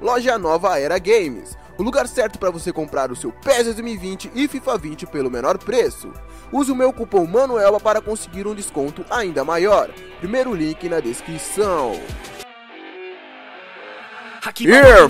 Loja Nova Era Games, o lugar certo para você comprar o seu PES 2020 e FIFA 20 pelo menor preço. Use o meu cupom MANUELA para conseguir um desconto ainda maior. Primeiro link na descrição.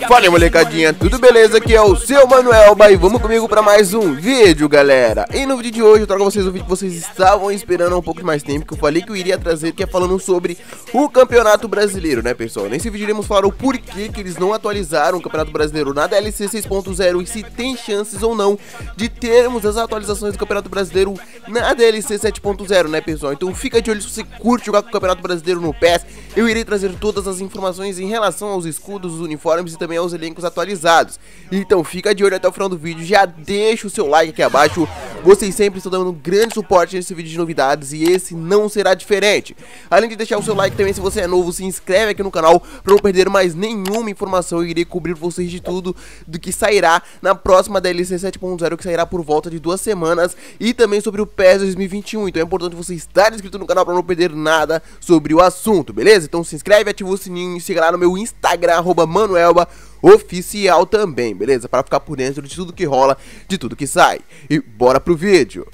E fala molecadinha, tudo beleza? Aqui é o seu Manuel e vamos comigo para mais um vídeo, galera. E no vídeo de hoje eu trago vocês um vídeo que vocês estavam esperando há um pouco de mais tempo, que eu falei que eu iria trazer, que é falando sobre o Campeonato Brasileiro, né, pessoal? Nesse vídeo iremos falar o porquê que eles não atualizaram o Campeonato Brasileiro na DLC 6.0 e se tem chances ou não de termos as atualizações do Campeonato Brasileiro na DLC 7.0, né, pessoal? Então fica de olho se você curte jogar com o Campeonato Brasileiro no PES. Eu irei trazer todas as informações em relação aos escudos, os uniformes e também aos elencos atualizados. Então fica de olho até o final do vídeo, já deixa o seu like aqui abaixo. Vocês sempre estão dando um grande suporte nesse vídeo de novidades e esse não será diferente. Além de deixar o seu like também, se você é novo, se inscreve aqui no canal para não perder mais nenhuma informação. Eu irei cobrir vocês de tudo do que sairá na próxima DLC 7.0 que sairá por volta de duas semanas e também sobre o PES 2021. Então é importante você estar inscrito no canal para não perder nada sobre o assunto, beleza? Então se inscreve, ativa o sininho e siga lá no meu Instagram, arroba Manuelba oficial também, beleza? Para ficar por dentro de tudo que rola, de tudo que sai. E bora pro vídeo!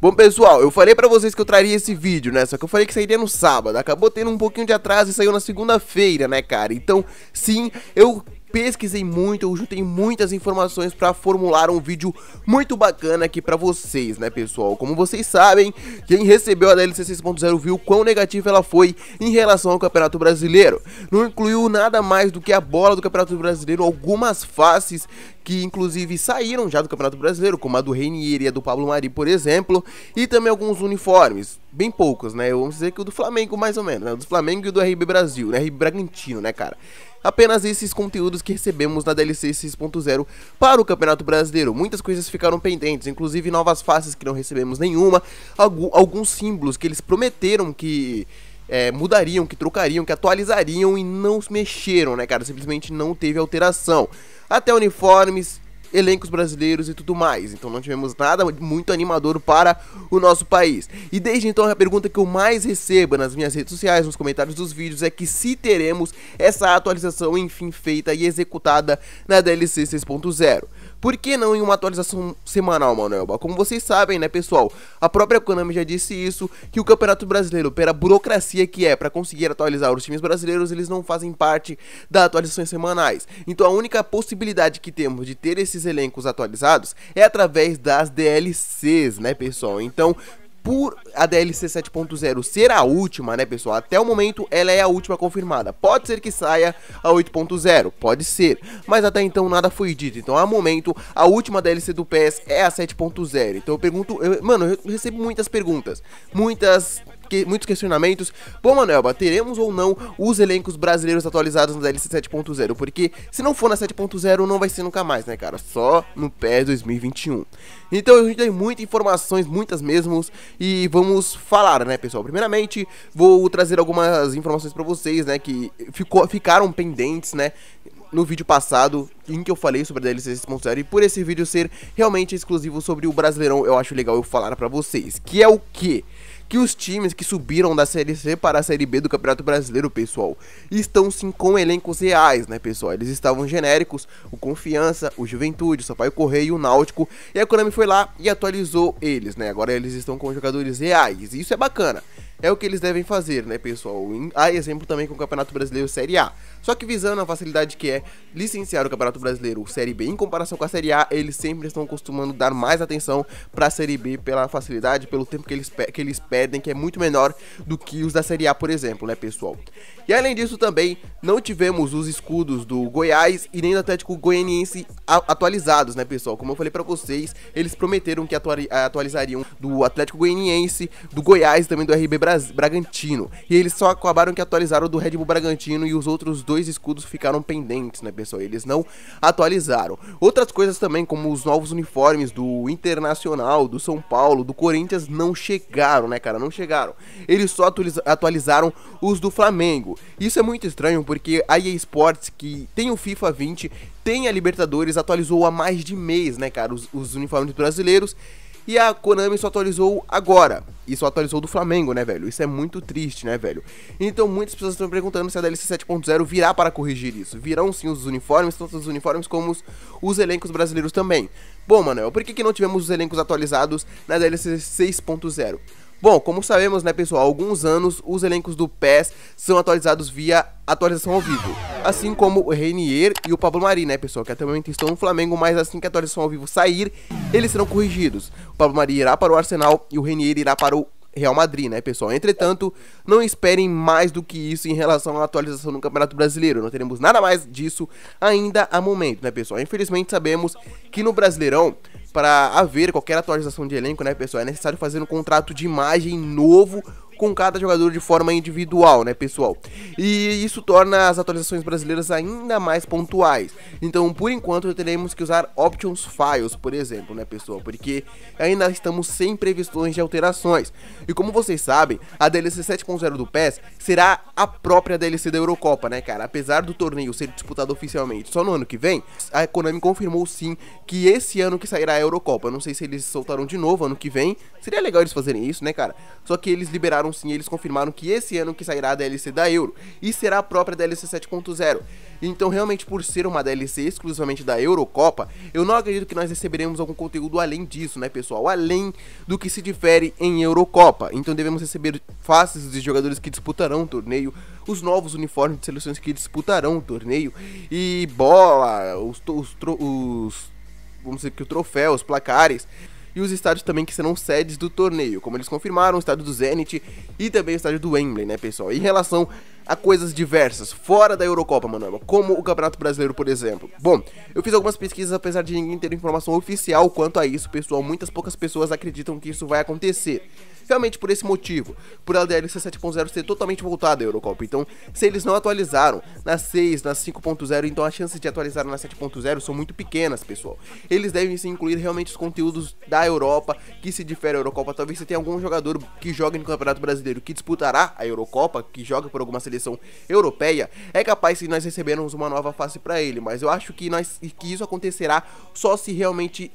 Bom pessoal, eu falei pra vocês que eu traria esse vídeo, né, só que eu falei que sairia no sábado, acabou tendo um pouquinho de atraso e saiu na segunda-feira, né cara, então sim, eu pesquisei muito, eu juntei muitas informações para formular um vídeo muito bacana aqui para vocês, né, pessoal? Como vocês sabem, quem recebeu a DLC 6.0 viu quão negativa ela foi em relação ao Campeonato Brasileiro. Não incluiu nada mais do que a bola do Campeonato Brasileiro, algumas faces que inclusive saíram já do Campeonato Brasileiro, como a do Reinier e a do Pablo Mari, por exemplo, e também alguns uniformes, bem poucos, né? Vamos dizer que o do Flamengo mais ou menos, né? O do Flamengo e o do RB Brasil, né? RB Bragantino, né, cara? apenas esses conteúdos que recebemos na DLC 6.0 para o Campeonato Brasileiro. Muitas coisas ficaram pendentes, inclusive novas faces que não recebemos nenhuma, alguns símbolos que eles prometeram que é, mudariam, que trocariam, que atualizariam e não mexeram, né, cara? Simplesmente não teve alteração. Até uniformes, elencos brasileiros e tudo mais. Então não tivemos nada muito animador para o nosso país. E desde então a pergunta que eu mais recebo nas minhas redes sociais, nos comentários dos vídeos é que se teremos essa atualização enfim feita e executada na DLC 6.0. Por que não em uma atualização semanal, Manuelba? Como vocês sabem, né, pessoal, a própria Konami já disse isso, que o Campeonato Brasileiro, pela burocracia que é para conseguir atualizar os times brasileiros, eles não fazem parte das atualizações semanais. Então a única possibilidade que temos de ter esse esses elencos atualizados é através das DLCs, né, pessoal? Então, por a DLC 7.0 ser a última, né, pessoal? Até o momento ela é a última confirmada. Pode ser que saia a 8.0, pode ser, mas até então nada foi dito. Então, a momento, a última DLC do PS é a 7.0. Então, eu pergunto, eu, mano, eu recebo muitas perguntas, muitas que, muitos questionamentos. Bom, Manoelba, teremos ou não os elencos brasileiros atualizados na DLC 7.0? Porque se não for na 7.0, não vai ser nunca mais, né, cara? Só no PES 2021. Então a gente tem muitas informações, muitas mesmo, e vamos falar, né, pessoal? Primeiramente, vou trazer algumas informações para vocês, né, que ficou, ficaram pendentes, né, no vídeo passado em que eu falei sobre a DLC 6.0 e por esse vídeo ser realmente exclusivo sobre o Brasileirão, eu acho legal eu falar para vocês, que é o que? que os times que subiram da Série C para a Série B do Campeonato Brasileiro, pessoal, estão sim com elencos reais, né, pessoal? Eles estavam genéricos, o Confiança, o Juventude, o Sampaio Correio, o Náutico, e a Konami foi lá e atualizou eles, né? Agora eles estão com jogadores reais, e isso é bacana. É o que eles devem fazer, né, pessoal? Há exemplo também com o Campeonato Brasileiro Série A. Só que visando a facilidade que é licenciar o Campeonato Brasileiro Série B em comparação com a Série A, eles sempre estão costumando dar mais atenção para a Série B pela facilidade, pelo tempo que eles, que eles perdem, que é muito menor do que os da Série A, por exemplo, né, pessoal? E além disso também, não tivemos os escudos do Goiás e nem do Atlético Goianiense atualizados, né, pessoal? Como eu falei para vocês, eles prometeram que atualizariam do Atlético Goianiense, do Goiás e também do RB Brasil Bragantino. E eles só acabaram que atualizaram do Red Bull Bragantino e os outros dois escudos ficaram pendentes, né, pessoal? Eles não atualizaram. Outras coisas também, como os novos uniformes do Internacional, do São Paulo, do Corinthians, não chegaram, né, cara? Não chegaram. Eles só atualiza atualizaram os do Flamengo. Isso é muito estranho porque a EA Sports, que tem o FIFA 20, tem a Libertadores, atualizou há mais de mês, né, cara? Os, os uniformes brasileiros. E a Konami só atualizou agora. E só atualizou do Flamengo, né, velho? Isso é muito triste, né, velho? Então muitas pessoas estão perguntando se a DLC 7.0 virá para corrigir isso. Virão sim os uniformes, tanto os uniformes como os, os elencos brasileiros também. Bom, Manuel, por que, que não tivemos os elencos atualizados na DLC 6.0? Bom, como sabemos, né, pessoal, há alguns anos os elencos do PES são atualizados via atualização ao vivo. Assim como o Renier e o Pablo Mari, né, pessoal, que até o momento estão no Flamengo, mas assim que a atualização ao vivo sair, eles serão corrigidos. O Pablo Mari irá para o Arsenal e o Renier irá para o Real Madrid, né, pessoal? Entretanto, não esperem mais do que isso em relação à atualização do Campeonato Brasileiro. Não teremos nada mais disso ainda a momento, né, pessoal? Infelizmente, sabemos que no Brasileirão, para haver qualquer atualização de elenco, né, pessoal, é necessário fazer um contrato de imagem novo com cada jogador de forma individual, né, pessoal? E isso torna as atualizações brasileiras ainda mais pontuais. Então, por enquanto, teremos que usar options files, por exemplo, né, pessoal? Porque ainda estamos sem previsões de alterações. E como vocês sabem, a DLC 7.0 do PES será a própria DLC da Eurocopa, né, cara? Apesar do torneio ser disputado oficialmente só no ano que vem, a Konami confirmou sim que esse ano que sairá a Eurocopa. não sei se eles soltaram de novo ano que vem. Seria legal eles fazerem isso, né, cara? Só que eles liberaram confirmaram então, sim, eles confirmaram que esse ano que sairá a DLC da Euro e será a própria DLC 7.0. Então, realmente, por ser uma DLC exclusivamente da Eurocopa, eu não acredito que nós receberemos algum conteúdo além disso, né, pessoal? Além do que se difere em Eurocopa. Então, devemos receber faces de jogadores que disputarão o torneio, os novos uniformes de seleções que disputarão o torneio e bola, os, os, os vamos dizer que o troféu, os placares e os estádios também que serão sedes do torneio, como eles confirmaram, o estádio do Zenit e também o estádio do Wembley, né, pessoal? Em relação a coisas diversas, fora da Eurocopa, Manuel, como o Campeonato Brasileiro, por exemplo. Bom, eu fiz algumas pesquisas, apesar de ninguém ter informação oficial quanto a isso, pessoal, muitas poucas pessoas acreditam que isso vai acontecer. Realmente por esse motivo, por a DLC 7.0 ser totalmente voltada à Eurocopa. Então, se eles não atualizaram na 6, na 5.0, então as chances de atualizar na 7.0 são muito pequenas, pessoal. Eles devem se incluir realmente os conteúdos da Europa, que se difere da Eurocopa. Talvez você tenha algum jogador que joga no Campeonato Brasileiro que disputará a Eurocopa, que joga por alguma seleção seleção europeia, é capaz que nós recebermos uma nova face para ele, mas eu acho que, nós, que isso acontecerá só se realmente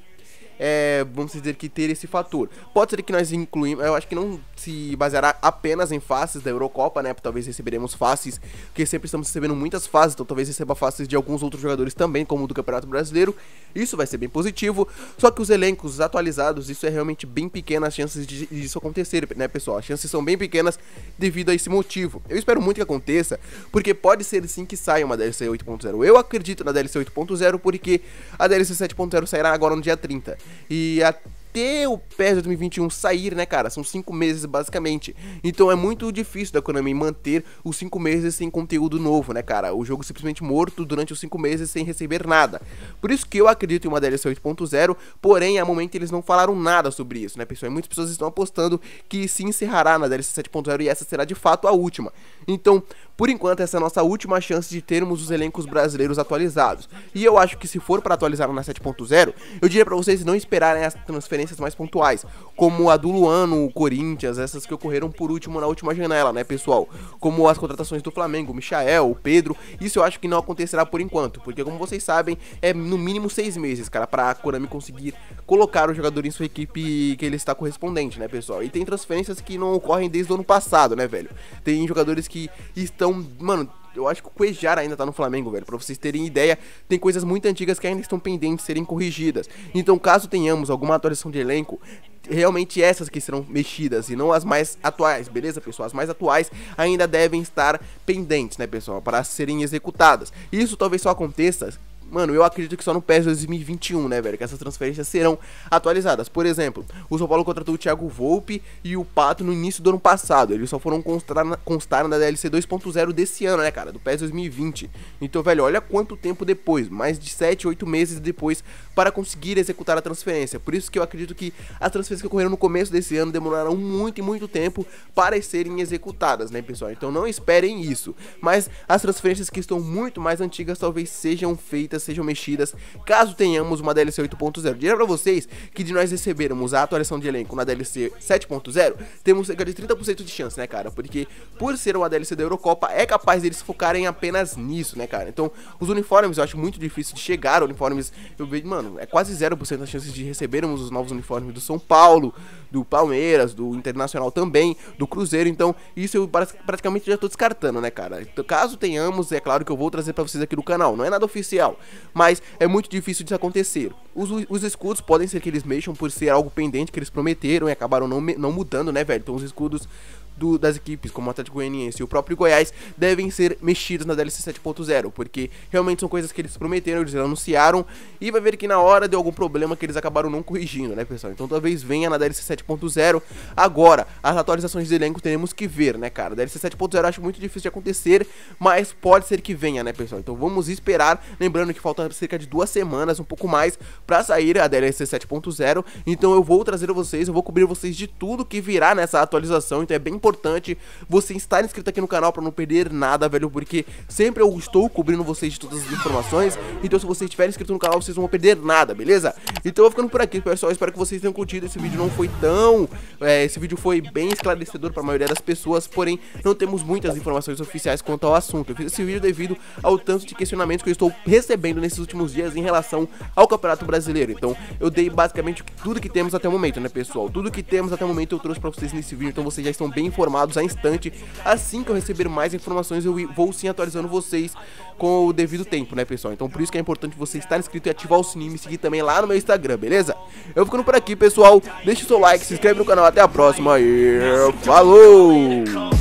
é, vamos dizer que ter esse fator. Pode ser que nós incluímos, eu acho que não se baseará apenas em faces da Eurocopa, né? Talvez receberemos faces, porque sempre estamos recebendo muitas faces, então talvez receba faces de alguns outros jogadores também, como do Campeonato Brasileiro. Isso vai ser bem positivo. Só que os elencos atualizados, isso é realmente bem pequena as chances de, de isso acontecer, né, pessoal? As chances são bem pequenas devido a esse motivo. Eu espero muito que aconteça, porque pode ser sim que saia uma DLC 8.0. Eu acredito na DLC 8.0 porque a DLC 7.0 sairá agora no dia 30. E a até o PES 2021 sair, né, cara? São cinco meses basicamente. Então é muito difícil da Konami manter os cinco meses sem conteúdo novo, né, cara? O jogo simplesmente morto durante os cinco meses sem receber nada. Por isso que eu acredito em uma DLC 8.0, porém, a momento eles não falaram nada sobre isso, né, pessoal? E muitas pessoas estão apostando que se encerrará na DLC 7.0 e essa será de fato a última. Então, por enquanto, essa é a nossa última chance de termos os elencos brasileiros atualizados. E eu acho que se for para atualizar na 7.0, eu diria para vocês não esperarem as transferências transferências mais pontuais, como a do Luano, o Corinthians, essas que ocorreram por último na última janela, né, pessoal? Como as contratações do Flamengo, o Michael, o Pedro, isso eu acho que não acontecerá por enquanto, porque como vocês sabem, é no mínimo seis meses, cara, pra Konami conseguir colocar o jogador em sua equipe que ele está correspondente, né, pessoal? E tem transferências que não ocorrem desde o ano passado, né, velho? Tem jogadores que estão, mano, eu acho que o Cuejar ainda tá no Flamengo, velho. Pra vocês terem ideia, tem coisas muito antigas que ainda estão pendentes de serem corrigidas. Então, caso tenhamos alguma atualização de elenco, realmente essas que serão mexidas e não as mais atuais, beleza, pessoal? As mais atuais ainda devem estar pendentes, né, pessoal? Para serem executadas. Isso talvez só aconteça mano, eu acredito que só no PES 2021, né, velho, que essas transferências serão atualizadas. Por exemplo, o São Paulo contratou o Thiago Volpe e o Pato no início do ano passado. Eles só foram constar na, constar na DLC 2.0 desse ano, né, cara, do PES 2020. Então, velho, olha quanto tempo depois, mais de 7, 8 meses depois, para conseguir executar a transferência. Por isso que eu acredito que as transferências que ocorreram no começo desse ano demoraram muito e muito tempo para serem executadas, né, pessoal? Então não esperem isso. Mas as transferências que estão muito mais antigas talvez sejam feitas feitas, sejam mexidas, caso tenhamos uma DLC 8.0. Direi pra vocês que de nós recebermos a atualização de elenco na DLC 7.0, temos cerca de 30% de chance, né, cara? Porque por ser uma DLC da Eurocopa, é capaz deles focarem apenas nisso, né, cara? Então, os uniformes eu acho muito difícil de chegar, uniformes, eu vejo, mano, é quase 0% a chance de recebermos os novos uniformes do São Paulo, do Palmeiras, do Internacional também, do Cruzeiro, então isso eu praticamente já tô descartando, né, cara? Então, caso tenhamos, é claro que eu vou trazer para vocês aqui no canal, não é nada oficial, mas é muito difícil disso acontecer. Os, os escudos podem ser que eles mexam por ser algo pendente que eles prometeram e acabaram não, não mudando, né, velho? Então os escudos do, das equipes, como o Atlético Goianiense e o próprio Goiás, devem ser mexidos na DLC 7.0, porque realmente são coisas que eles prometeram, eles anunciaram, e vai ver que na hora deu algum problema que eles acabaram não corrigindo, né, pessoal? Então talvez venha na DLC 7.0. Agora, as atualizações de elenco teremos que ver, né, cara? DLC 7.0 acho muito difícil de acontecer, mas pode ser que venha, né, pessoal? Então vamos esperar, lembrando que faltam cerca de duas semanas, um pouco mais, para sair a DLC 7.0, então eu vou trazer vocês, eu vou cobrir vocês de tudo que virá nessa atualização, então é bem importante você estar inscrito aqui no canal para não perder nada, velho, porque sempre eu estou cobrindo vocês de todas as informações, então se vocês estiverem inscrito no canal, vocês não vão perder nada, beleza? Então eu vou ficando por aqui, pessoal, espero que vocês tenham curtido, esse vídeo não foi tão... É, esse vídeo foi bem esclarecedor para a maioria das pessoas, porém, não temos muitas informações oficiais quanto ao assunto. Eu fiz esse vídeo devido ao tanto de questionamentos que eu estou recebendo nesses últimos dias em relação ao Campeonato Brasileiro. Então, eu dei basicamente tudo que temos até o momento, né, pessoal? Tudo que temos até o momento eu trouxe para vocês nesse vídeo, então vocês já estão bem informados a instante. Assim que eu receber mais informações, eu vou sim atualizando vocês com o devido tempo, né, pessoal? Então por isso que é importante você estar inscrito e ativar o sininho e me seguir também lá no meu Instagram, beleza? Eu ficando por aqui, pessoal. Deixa o seu like, se inscreve no canal. Até a próxima e falou!